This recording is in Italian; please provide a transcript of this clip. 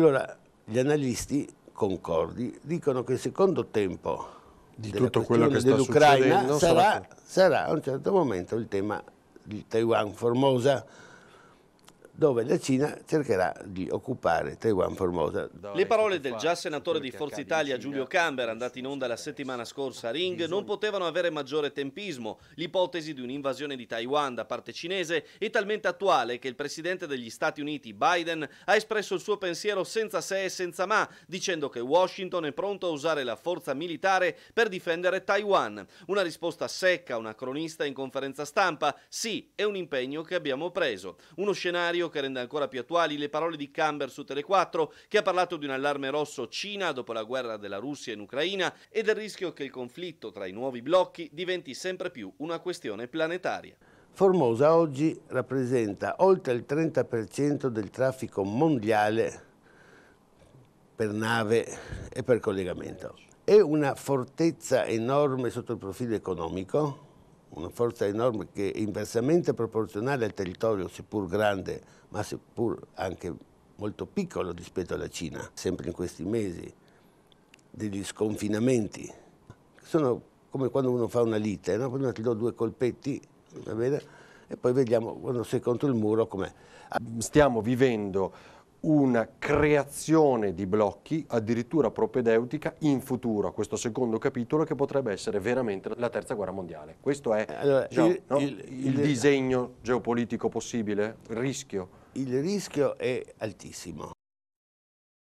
Allora, gli analisti concordi dicono che il secondo tempo di tutto quello che sta succedendo sarà, sarà a un certo momento il tema di Taiwan Formosa dove la Cina cercherà di occupare Taiwan Formosa. Le parole del già senatore di Forza Italia Giulio Camber, andato in onda la settimana scorsa a Ring, non potevano avere maggiore tempismo. L'ipotesi di un'invasione di Taiwan da parte cinese è talmente attuale che il presidente degli Stati Uniti, Biden, ha espresso il suo pensiero senza se e senza ma, dicendo che Washington è pronto a usare la forza militare per difendere Taiwan. Una risposta secca, una cronista in conferenza stampa, sì, è un impegno che abbiamo preso. Uno scenario che rende ancora più attuali le parole di Camber su Tele4, che ha parlato di un allarme rosso Cina dopo la guerra della Russia in Ucraina e del rischio che il conflitto tra i nuovi blocchi diventi sempre più una questione planetaria. Formosa oggi rappresenta oltre il 30% del traffico mondiale per nave e per collegamento. È una fortezza enorme sotto il profilo economico, una forza enorme che è inversamente proporzionale al territorio, seppur grande, ma seppur anche molto piccolo rispetto alla Cina, sempre in questi mesi, degli sconfinamenti. Sono come quando uno fa una lite, no? prima ti do due colpetti, va bene? E poi vediamo quando sei contro il muro com'è. Stiamo vivendo una creazione di blocchi addirittura propedeutica in futuro a questo secondo capitolo che potrebbe essere veramente la terza guerra mondiale. Questo è allora, diciamo, il, no? il, il, il, disegno geopolitico possibile, il rischio. Il rischio è altissimo.